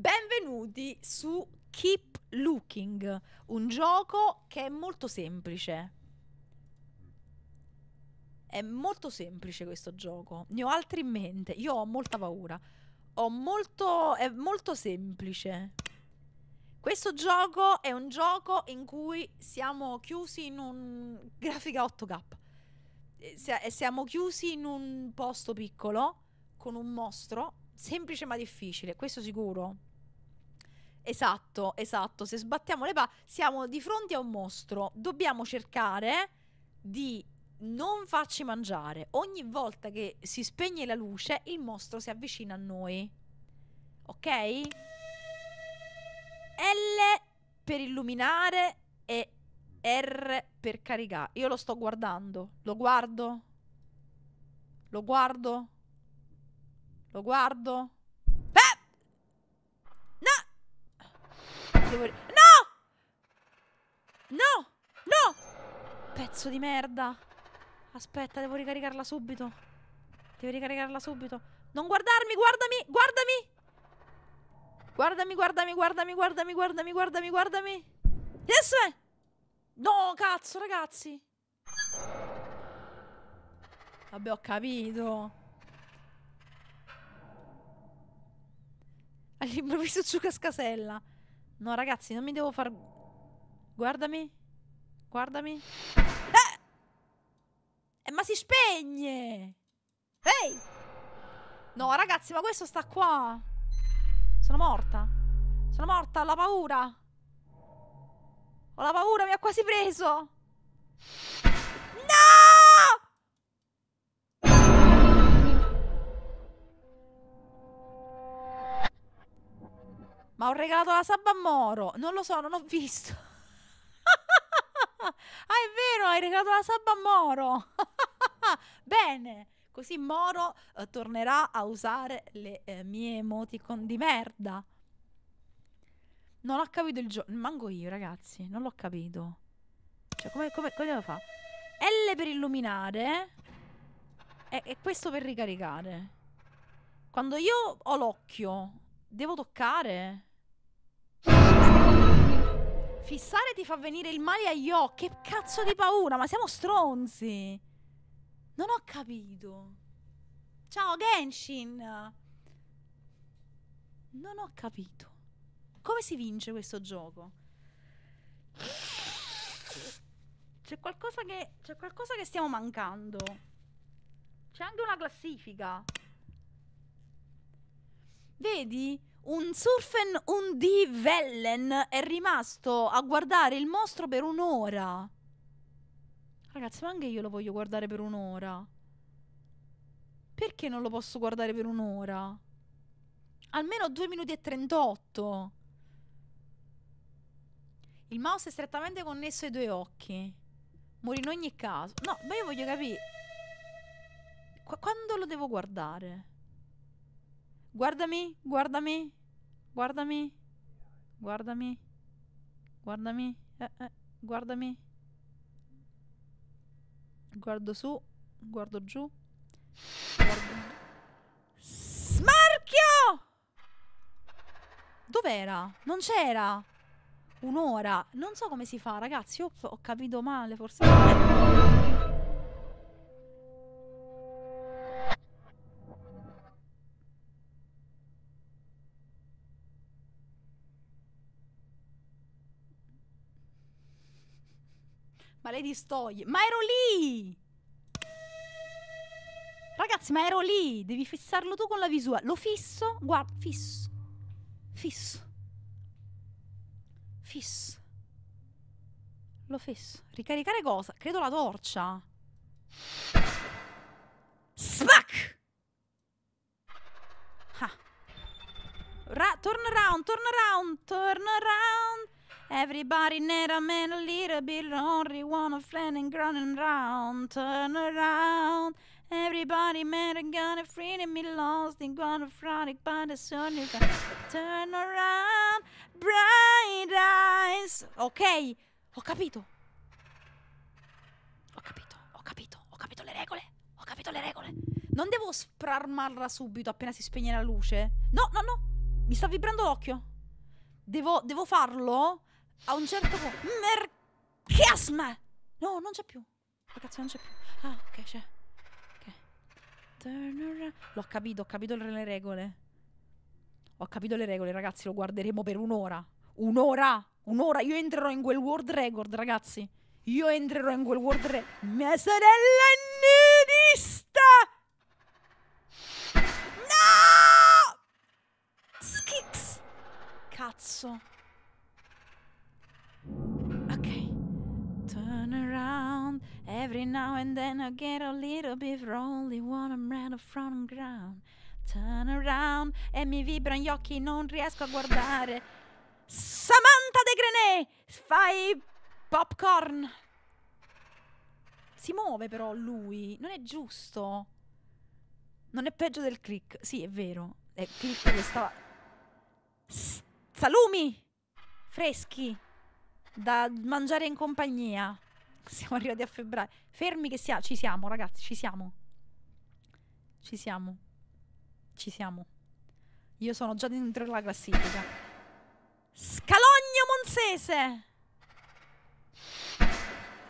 Benvenuti su Keep Looking, un gioco che è molto semplice. È molto semplice questo gioco. Ne ho altri in mente. Io ho molta paura. Ho molto. È molto semplice. Questo gioco è un gioco in cui siamo chiusi in un. grafica 8K. Siamo chiusi in un posto piccolo con un mostro. Semplice ma difficile, questo sicuro. Esatto, esatto. Se sbattiamo le palle, siamo di fronte a un mostro. Dobbiamo cercare di non farci mangiare. Ogni volta che si spegne la luce, il mostro si avvicina a noi. Ok? L per illuminare e R per caricare. Io lo sto guardando. Lo guardo. Lo guardo. Lo guardo. Devo... No! No! No! Pezzo di merda. Aspetta, devo ricaricarla subito. Devo ricaricarla subito. Non guardarmi, guardami, guardami! Guardami, guardami, guardami, guardami, guardami, guardami, guardami. Yes! No, cazzo, ragazzi. Vabbè, ho capito. All'improvviso su cascasella. No, ragazzi, non mi devo far... Guardami. Guardami. Ah! Eh, ma si spegne! Ehi! No, ragazzi, ma questo sta qua. Sono morta. Sono morta, ho la paura. Ho la paura, mi ha quasi preso. Ma ho regalato la sabba a Moro. Non lo so, non ho visto. ah, è vero, hai regalato la sabba a Moro. Bene. Così Moro eh, tornerà a usare le eh, mie emoticon di merda. Non ho capito il gioco. Manco io, ragazzi. Non l'ho capito. Cioè, come, come, come devo fare? L per illuminare. E, e questo per ricaricare. Quando io ho l'occhio, devo toccare. Fissare ti fa venire il male agli occhi. Che cazzo di paura, ma siamo stronzi. Non ho capito. Ciao Genshin. Non ho capito. Come si vince questo gioco? C'è qualcosa che c'è qualcosa che stiamo mancando. C'è anche una classifica. Vedi? un surfen un di Vellen è rimasto a guardare il mostro per un'ora. Ragazzi, ma anche io lo voglio guardare per un'ora. Perché non lo posso guardare per un'ora? Almeno 2 minuti e 38. Il mouse è strettamente connesso ai due occhi. Muore in ogni caso. No, ma io voglio capire. Qu quando lo devo guardare? Guardami, guardami. Guardami. Guardami. Guardami. Eh, eh, guardami. Guardo su. Guardo giù. Guardo... Smarchio! Dov'era? Non c'era. Un'ora. Non so come si fa, ragazzi. Ho, ho capito male, forse. Ma lei distoglie. Ma ero lì! Ragazzi, ma ero lì! Devi fissarlo tu con la visuale. Lo fisso? Guarda, fisso. Fisso. Fisso. Lo fisso. Ricaricare cosa? Credo la torcia. Spac! Ah. Ra turn around, turn around, turn around. Everybody need a man a little bit lonely, wanna flan and ground and turn around. Everybody mad and gonna freedom me lost and gonna frantic by the sun. Turn around, bright eyes. Ok, ho capito. Ho capito, ho capito, ho capito le regole. Ho capito le regole. Non devo sprarmarla subito appena si spegne la luce. No, no, no. Mi sta vibrando l'occhio. Devo, devo farlo a un certo punto... Merchiasma! No, non c'è più. Ragazzi, non c'è più. Ah, ok, c'è. Ok. L'ho capito, ho capito le regole. Ho capito le regole, ragazzi, lo guarderemo per un'ora. Un'ora! Un'ora! Io entrerò in quel world record, ragazzi. Io entrerò in quel world record. Mia sorella è nudista! No! Skix! Cazzo. Ok. Turn around. Every now and then I get a little bit rolly when I'm right up from the ground. Turn around. E mi vibrano gli occhi, non riesco a guardare. Samantha De Grenet! Fai popcorn! Si muove però lui, non è giusto. Non è peggio del click. Sì, è vero. È click che stava... Salumi! Freschi! da mangiare in compagnia. Siamo arrivati a febbraio. Fermi che sia- ci siamo, ragazzi, ci siamo. Ci siamo. Ci siamo. Io sono già dentro la classifica. Scalogno Monsese!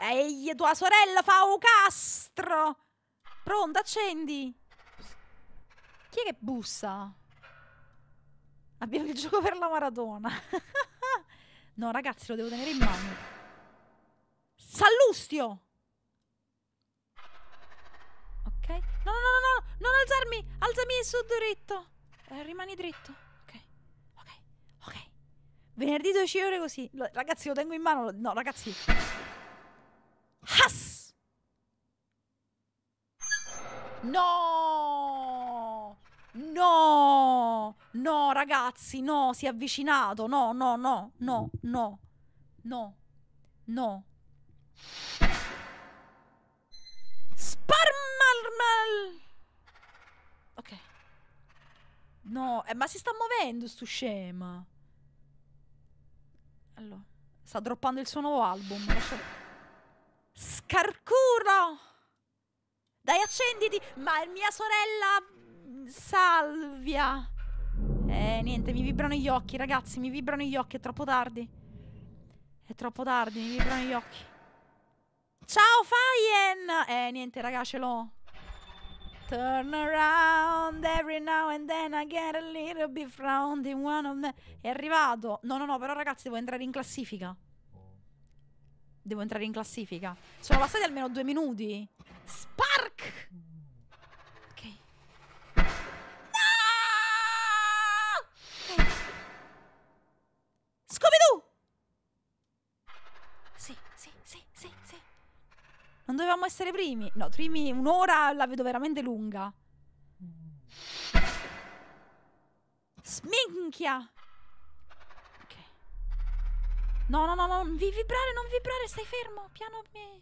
Ehi, tua sorella Faucastro! un Pronta, accendi! Chi è che bussa? Abbiamo il gioco per la maratona. No, ragazzi, lo devo tenere in mano. Sallustio! Ok. No, no, no, no, no! Non alzarmi! Alzami in su dritto! Eh, rimani dritto. Ok. Ok. Ok. Venerdì 12 ore così. Lo, ragazzi, lo tengo in mano. No, ragazzi. Has! No! no ragazzi, no, si è avvicinato, no, no, no, no, no, no, no. Sparmalmal! Ok. No, eh, ma si sta muovendo sto scema. Allora, sta droppando il suo nuovo album. Lascia... Scarcuro! Dai, accenditi! Ma mia sorella... Mm, Salvia! Eh, niente, mi vibrano gli occhi, ragazzi, mi vibrano gli occhi, è troppo tardi. È troppo tardi, mi vibrano gli occhi. Ciao, Fayen! Eh, niente, raga, ce l'ho. Turn around every now and then I get a little bit frowned in one of them. È arrivato. No, no, no, però ragazzi, devo entrare in classifica. Devo entrare in classifica. Sono passati almeno due minuti. Sp dovevamo essere primi. No, primi un'ora la vedo veramente lunga. Sminchia! Ok. No, no, no, no, non vi vibrare, non vibrare, stai fermo, piano me.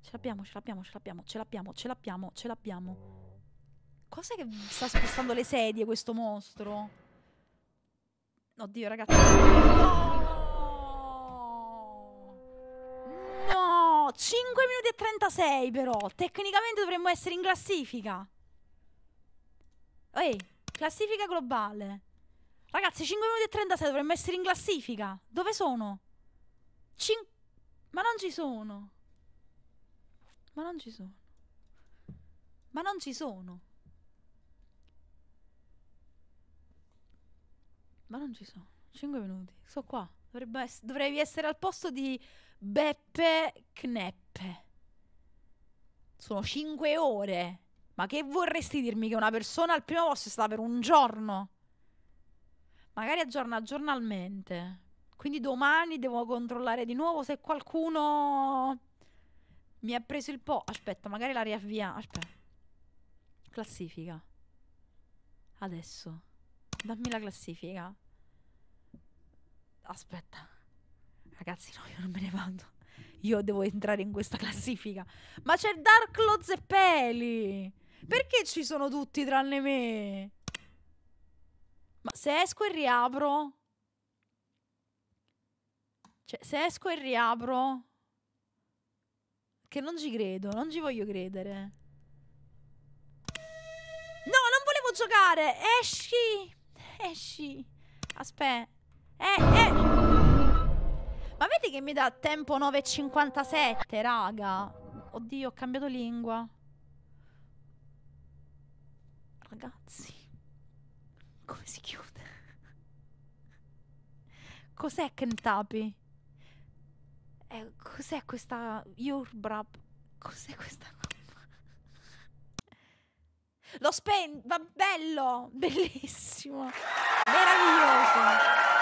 Ce l'abbiamo, ce l'abbiamo, ce l'abbiamo, ce l'abbiamo, ce l'abbiamo, ce l'abbiamo. Cos'è che sta spostando le sedie questo mostro? Oddio, ragazzi. No! 5 minuti e 36 però. Tecnicamente dovremmo essere in classifica. Ehi, classifica globale. Ragazzi, 5 minuti e 36 dovremmo essere in classifica. Dove sono? Cin Ma non ci sono. Ma non ci sono. Ma non ci sono. Ma non ci sono. 5 minuti. Sto qua. Dovrebbe Ess dovrei essere al posto di Beppe Kneppe. Sono cinque ore. Ma che vorresti dirmi che una persona al primo posto è stata per un giorno? Magari aggiorna giornalmente. Quindi domani devo controllare di nuovo se qualcuno mi ha preso il po'. Aspetta, magari la riavvia. Aspetta. Classifica. Adesso. Dammi la classifica. Aspetta ragazzi, no, io non me ne vado. Io devo entrare in questa classifica. Ma c'è Dark Lo Zeppeli. Perché ci sono tutti tranne me? Ma se esco e riapro? Cioè, se esco e riapro... Che non ci credo, non ci voglio credere. No, non volevo giocare! Esci! Esci! Aspetta. Eh, eh! Ma vedi che mi dà tempo 9.57, raga. Oddio, ho cambiato lingua. Ragazzi. Come si chiude? Cos'è Kentapi? Eh, cos'è questa Urbrab? Cos'è questa Lo spen... Va bello! Bellissimo! Meraviglioso!